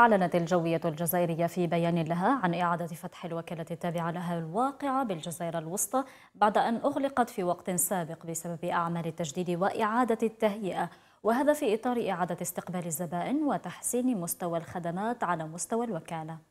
أعلنت الجوية الجزائرية في بيان لها عن إعادة فتح الوكالة التابعة لها الواقعة بالجزائر الوسطى بعد أن أغلقت في وقت سابق بسبب أعمال التجديد وإعادة التهيئة وهذا في إطار إعادة استقبال الزبائن وتحسين مستوى الخدمات على مستوى الوكالة